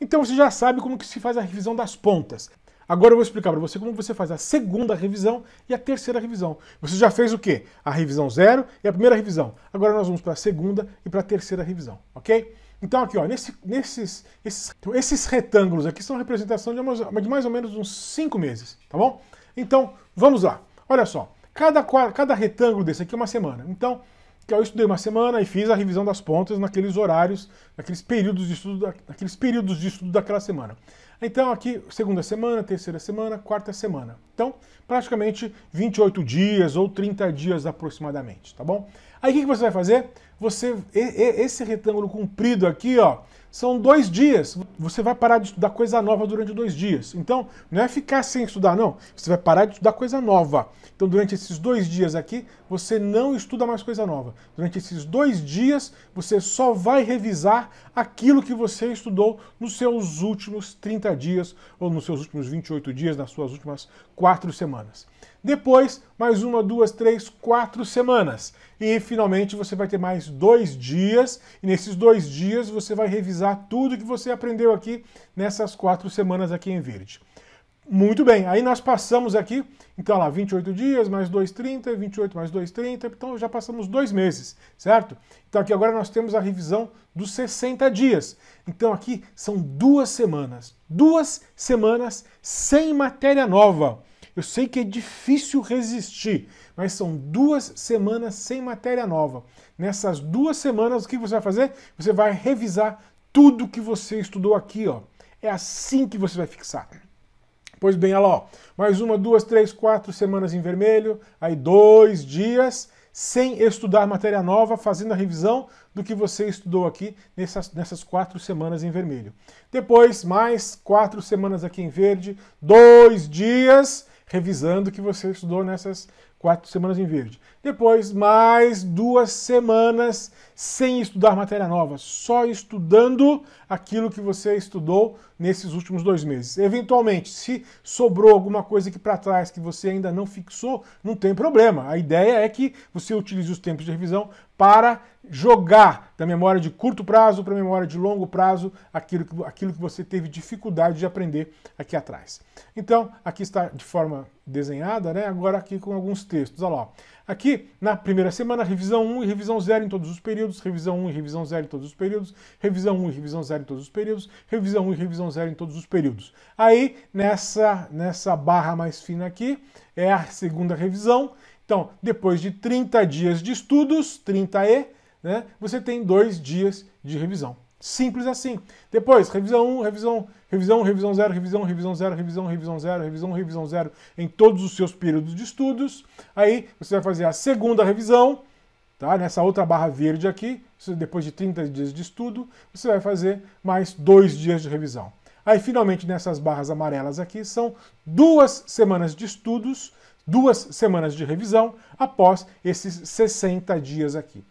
Então você já sabe como que se faz a revisão das pontas. Agora eu vou explicar para você como você faz a segunda revisão e a terceira revisão. Você já fez o quê? A revisão zero e a primeira revisão. Agora nós vamos para a segunda e para a terceira revisão, ok? Então aqui, ó, nesse, nesses esses, então esses retângulos aqui são representação de mais, de mais ou menos uns cinco meses, tá bom? Então, vamos lá. Olha só, cada, cada retângulo desse aqui é uma semana. Então, que eu estudei uma semana e fiz a revisão das pontas naqueles horários, naqueles períodos de estudo, naqueles períodos de estudo daquela semana. Então, aqui, segunda semana, terceira semana, quarta semana. Então, praticamente 28 dias ou 30 dias aproximadamente, tá bom? Aí o que, que você vai fazer? Você, esse retângulo comprido aqui, ó, são dois dias. Você vai parar de estudar coisa nova durante dois dias. Então, não é ficar sem estudar, não. Você vai parar de estudar coisa nova. Então, durante esses dois dias aqui, você não estuda mais coisa nova. Durante esses dois dias, você só vai revisar aquilo que você estudou nos seus últimos 30 dias, ou nos seus últimos 28 dias, nas suas últimas quatro semanas. Depois, mais uma, duas, três, quatro semanas. E finalmente você vai ter mais dois dias. E nesses dois dias você vai revisar tudo que você aprendeu aqui nessas quatro semanas aqui em verde. Muito bem, aí nós passamos aqui, então lá, 28 dias, mais 2, 30, 28 mais 2, 30, então já passamos dois meses, certo? Então aqui agora nós temos a revisão dos 60 dias. Então aqui são duas semanas, duas semanas sem matéria nova. Eu sei que é difícil resistir, mas são duas semanas sem matéria nova. Nessas duas semanas, o que você vai fazer? Você vai revisar tudo que você estudou aqui, ó. É assim que você vai fixar. Pois bem, olha lá, ó. mais uma, duas, três, quatro semanas em vermelho, aí dois dias sem estudar matéria nova, fazendo a revisão do que você estudou aqui nessas, nessas quatro semanas em vermelho. Depois, mais quatro semanas aqui em verde, dois dias revisando o que você estudou nessas quatro semanas em verde. Depois, mais duas semanas sem estudar matéria nova, só estudando aquilo que você estudou nesses últimos dois meses. Eventualmente, se sobrou alguma coisa aqui para trás que você ainda não fixou, não tem problema. A ideia é que você utilize os tempos de revisão para jogar da memória de curto prazo para a memória de longo prazo aquilo que, aquilo que você teve dificuldade de aprender aqui atrás. Então, aqui está de forma desenhada, né? agora aqui com alguns textos. Olha lá. Aqui, na primeira semana, revisão 1 e revisão 0 em todos os períodos, revisão 1 e revisão 0 em todos os períodos, revisão 1 e revisão 0 em todos os períodos, revisão 1 e revisão 0 em todos os períodos. Aí, nessa, nessa barra mais fina aqui, é a segunda revisão. Então, depois de 30 dias de estudos, 30E, né, você tem dois dias de revisão. Simples assim. Depois, revisão 1, revisão, revisão, revisão 0, revisão, revisão 0, revisão, revisão 0, revisão, revisão 0 em todos os seus períodos de estudos. Aí você vai fazer a segunda revisão, tá? Nessa outra barra verde aqui, depois de 30 dias de estudo, você vai fazer mais dois dias de revisão. Aí, finalmente, nessas barras amarelas aqui, são duas semanas de estudos, duas semanas de revisão, após esses 60 dias aqui.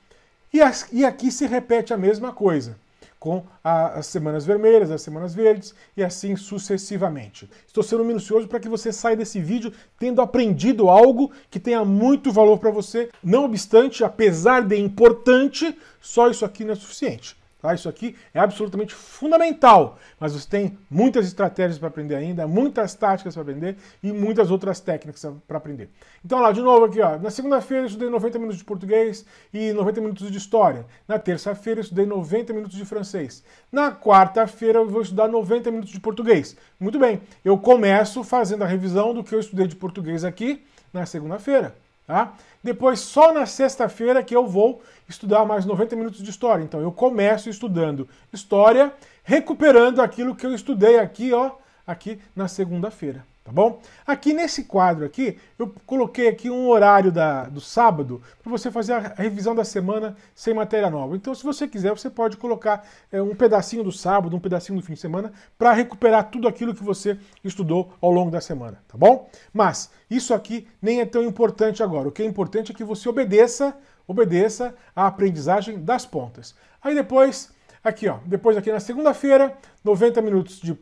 E aqui se repete a mesma coisa com as semanas vermelhas, as semanas verdes e assim sucessivamente. Estou sendo minucioso para que você saia desse vídeo tendo aprendido algo que tenha muito valor para você. Não obstante, apesar de importante, só isso aqui não é suficiente. Tá? Isso aqui é absolutamente fundamental, mas você tem muitas estratégias para aprender ainda, muitas táticas para aprender e muitas outras técnicas para aprender. Então lá, de novo aqui, ó, na segunda-feira eu estudei 90 minutos de português e 90 minutos de história. Na terça-feira eu estudei 90 minutos de francês. Na quarta-feira eu vou estudar 90 minutos de português. Muito bem, eu começo fazendo a revisão do que eu estudei de português aqui na segunda-feira. Tá? Depois, só na sexta-feira que eu vou estudar mais 90 minutos de história. Então, eu começo estudando história, recuperando aquilo que eu estudei aqui, ó, aqui na segunda-feira tá bom? Aqui nesse quadro aqui, eu coloquei aqui um horário da, do sábado para você fazer a revisão da semana sem matéria nova. Então, se você quiser, você pode colocar é, um pedacinho do sábado, um pedacinho do fim de semana, para recuperar tudo aquilo que você estudou ao longo da semana, tá bom? Mas isso aqui nem é tão importante agora. O que é importante é que você obedeça, obedeça a aprendizagem das pontas. Aí depois, aqui ó, depois aqui na segunda-feira, 90 minutos de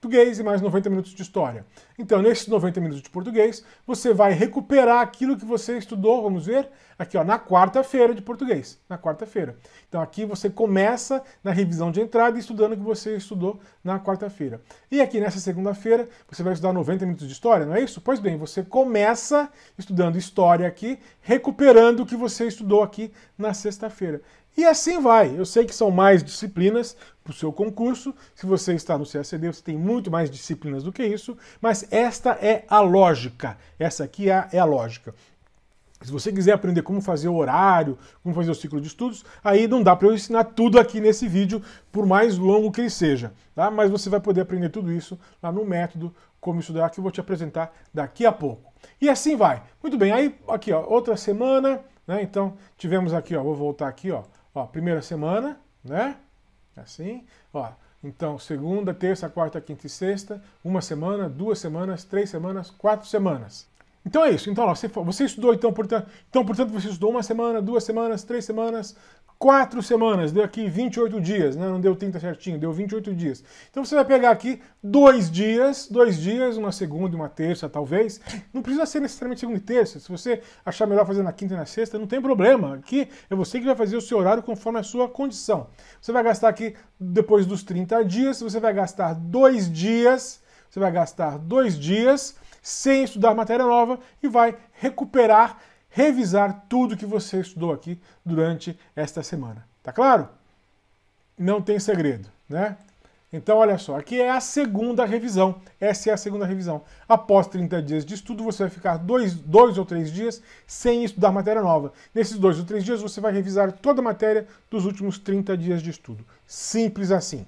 português e mais 90 minutos de história. Então, nesses 90 minutos de português, você vai recuperar aquilo que você estudou, vamos ver, aqui ó, na quarta-feira de português, na quarta-feira. Então, aqui você começa na revisão de entrada estudando o que você estudou na quarta-feira. E aqui nessa segunda-feira, você vai estudar 90 minutos de história, não é isso? Pois bem, você começa estudando história aqui, recuperando o que você estudou aqui na sexta-feira. E assim vai. Eu sei que são mais disciplinas para o seu concurso. Se você está no CACD, você tem muito mais disciplinas do que isso, mas esta é a lógica. Essa aqui é, é a lógica. Se você quiser aprender como fazer o horário, como fazer o ciclo de estudos, aí não dá para eu ensinar tudo aqui nesse vídeo, por mais longo que ele seja, tá? Mas você vai poder aprender tudo isso lá no método Como Estudar, que eu vou te apresentar daqui a pouco. E assim vai. Muito bem, aí aqui ó, outra semana, né? Então tivemos aqui ó, vou voltar aqui ó, Ó, primeira semana, né? Assim. Ó, então, segunda, terça, quarta, quinta e sexta, uma semana, duas semanas, três semanas, quatro semanas. Então é isso. Então, ó, você, você estudou, então portanto, então, portanto, você estudou uma semana, duas semanas, três semanas, quatro semanas, deu aqui 28 dias, né? Não deu 30 certinho, deu 28 dias. Então você vai pegar aqui dois dias, dois dias, uma segunda e uma terça, talvez. Não precisa ser necessariamente segunda e terça. Se você achar melhor fazer na quinta e na sexta, não tem problema. Aqui é você que vai fazer o seu horário conforme a sua condição. Você vai gastar aqui, depois dos 30 dias, você vai gastar dois dias, você vai gastar dois dias sem estudar matéria nova e vai recuperar, revisar tudo que você estudou aqui durante esta semana. Tá claro? Não tem segredo, né? Então, olha só, aqui é a segunda revisão. Essa é a segunda revisão. Após 30 dias de estudo, você vai ficar dois, dois ou três dias sem estudar matéria nova. Nesses dois ou três dias, você vai revisar toda a matéria dos últimos 30 dias de estudo. Simples assim.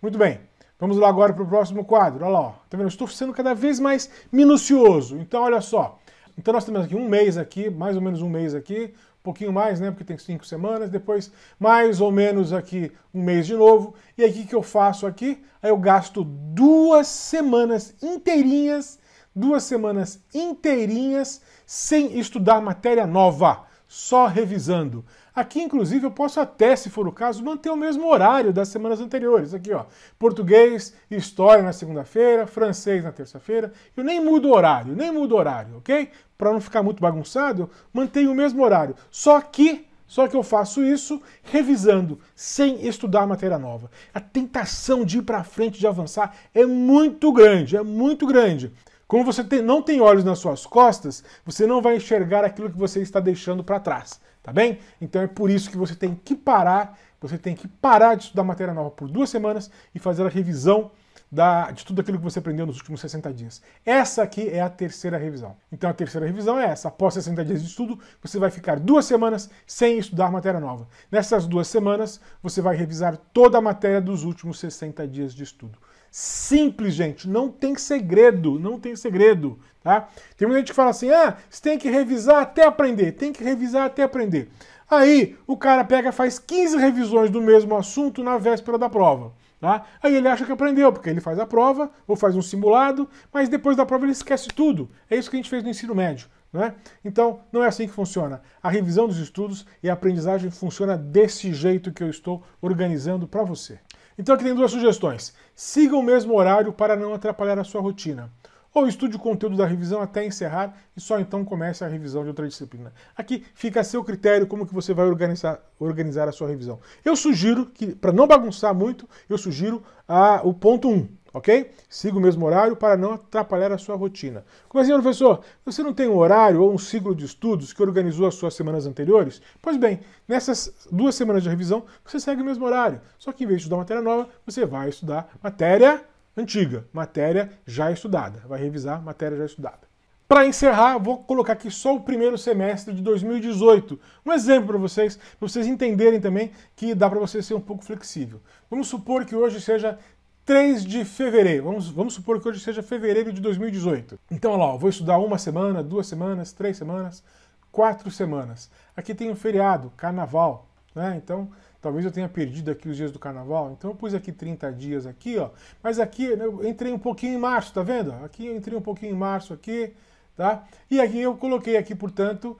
Muito bem. Vamos lá agora para o próximo quadro. Olha lá, tá vendo? estou sendo cada vez mais minucioso. Então, olha só. Então nós temos aqui um mês aqui, mais ou menos um mês aqui, um pouquinho mais, né? Porque tem cinco semanas, depois mais ou menos aqui um mês de novo. E aí o que, que eu faço aqui? Aí eu gasto duas semanas inteirinhas, duas semanas inteirinhas sem estudar matéria nova, só revisando. Aqui, inclusive, eu posso até, se for o caso, manter o mesmo horário das semanas anteriores. Aqui, ó, português história na segunda-feira, francês na terça-feira. Eu nem mudo o horário, nem mudo o horário, ok? Para não ficar muito bagunçado, eu mantenho o mesmo horário. Só que só que eu faço isso revisando, sem estudar matéria nova. A tentação de ir para frente, de avançar, é muito grande, é muito grande. Como você tem, não tem olhos nas suas costas, você não vai enxergar aquilo que você está deixando para trás tá bem? Então é por isso que você tem que parar, você tem que parar de estudar matéria nova por duas semanas e fazer a revisão da, de tudo aquilo que você aprendeu nos últimos 60 dias. Essa aqui é a terceira revisão. Então a terceira revisão é essa. Após 60 dias de estudo, você vai ficar duas semanas sem estudar matéria nova. Nessas duas semanas, você vai revisar toda a matéria dos últimos 60 dias de estudo. Simples, gente, não tem segredo, não tem segredo, tá? Tem muita gente que fala assim: "Ah, você tem que revisar até aprender, tem que revisar até aprender". Aí o cara pega, faz 15 revisões do mesmo assunto na véspera da prova. Tá? Aí ele acha que aprendeu, porque ele faz a prova ou faz um simulado, mas depois da prova ele esquece tudo. É isso que a gente fez no ensino médio. Né? Então, não é assim que funciona. A revisão dos estudos e a aprendizagem funciona desse jeito que eu estou organizando para você. Então aqui tem duas sugestões. Siga o mesmo horário para não atrapalhar a sua rotina. Ou estude o conteúdo da revisão até encerrar e só então comece a revisão de outra disciplina. Aqui fica a seu critério como que você vai organizar, organizar a sua revisão. Eu sugiro que, para não bagunçar muito, eu sugiro a, o ponto 1. Um ok? Siga o mesmo horário para não atrapalhar a sua rotina. Como assim, professor? Você não tem um horário ou um ciclo de estudos que organizou as suas semanas anteriores? Pois bem, nessas duas semanas de revisão, você segue o mesmo horário. Só que em vez de estudar matéria nova, você vai estudar matéria antiga, matéria já estudada. Vai revisar matéria já estudada. Para encerrar, vou colocar aqui só o primeiro semestre de 2018. Um exemplo para vocês, para vocês entenderem também que dá para você ser um pouco flexível. Vamos supor que hoje seja 3 de fevereiro. Vamos, vamos supor que hoje seja fevereiro de 2018. Então, olha lá, vou estudar uma semana, duas semanas, três semanas, quatro semanas. Aqui tem um feriado, carnaval, né? Então, talvez eu tenha perdido aqui os dias do carnaval. Então, eu pus aqui 30 dias aqui, ó. Mas aqui né, eu entrei um pouquinho em março, tá vendo? Aqui eu entrei um pouquinho em março aqui, tá? E aqui eu coloquei aqui, portanto,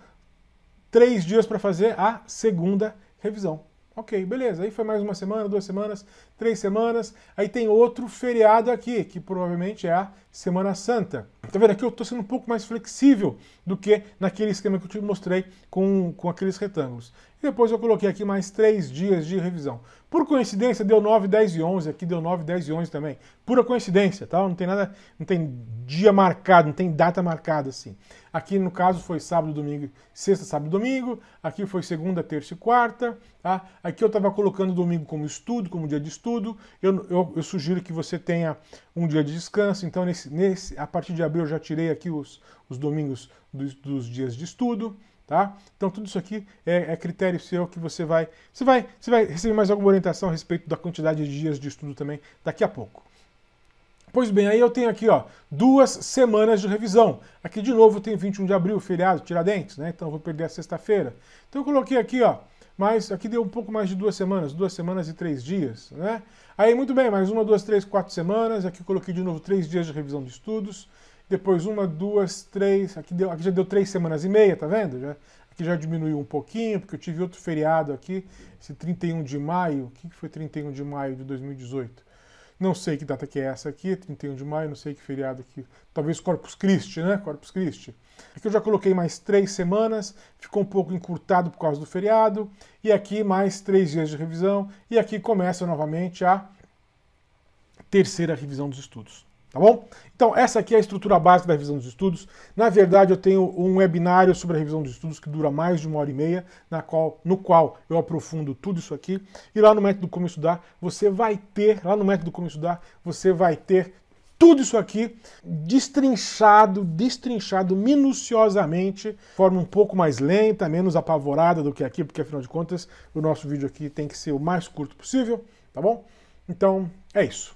três dias para fazer a segunda revisão. Ok, beleza. Aí foi mais uma semana, duas semanas, três semanas. Aí tem outro feriado aqui, que provavelmente é a Semana Santa. Tá vendo aqui? Eu estou sendo um pouco mais flexível do que naquele esquema que eu te mostrei com, com aqueles retângulos. E depois eu coloquei aqui mais três dias de revisão. Por coincidência, deu 9, 10 e 11. Aqui deu 9, 10 e 11 também. Pura coincidência, tá? Não tem nada, não tem dia marcado, não tem data marcada assim. Aqui no caso foi sábado, domingo, sexta, sábado, domingo. Aqui foi segunda, terça e quarta. Tá? Aqui eu estava colocando domingo como estudo, como dia de estudo. Eu, eu, eu, sugiro que você tenha um dia de descanso. Então, nesse, nesse, a partir de abril eu já tirei aqui os, os domingos dos, dos dias de estudo. Tá? Então tudo isso aqui é, é, critério seu que você vai, você vai, você vai receber mais alguma orientação a respeito da quantidade de dias de estudo também daqui a pouco. Pois bem, aí eu tenho aqui ó, duas semanas de revisão. Aqui de novo tem 21 de abril, feriado, Tiradentes, né? Então eu vou perder a sexta-feira. Então eu coloquei aqui, ó, mas aqui deu um pouco mais de duas semanas, duas semanas e três dias, né? Aí muito bem, mais uma, duas, três, quatro semanas. Aqui eu coloquei de novo três dias de revisão de estudos. Depois uma, duas, três. Aqui, deu, aqui já deu três semanas e meia, tá vendo? Já, aqui já diminuiu um pouquinho, porque eu tive outro feriado aqui, esse 31 de maio. O que foi 31 de maio de 2018? Não sei que data que é essa aqui, 31 de maio, não sei que feriado aqui. Talvez Corpus Christi, né? Corpus Christi. Aqui é eu já coloquei mais três semanas, ficou um pouco encurtado por causa do feriado. E aqui mais três dias de revisão. E aqui começa novamente a terceira revisão dos estudos. Tá bom? Então, essa aqui é a estrutura básica da revisão dos estudos. Na verdade, eu tenho um webinário sobre a revisão dos estudos que dura mais de uma hora e meia, na qual, no qual eu aprofundo tudo isso aqui. E lá no método Como Estudar, você vai ter, lá no método Como Estudar, você vai ter tudo isso aqui destrinchado, destrinchado minuciosamente, forma um pouco mais lenta, menos apavorada do que aqui, porque afinal de contas, o nosso vídeo aqui tem que ser o mais curto possível, tá bom? Então, é isso.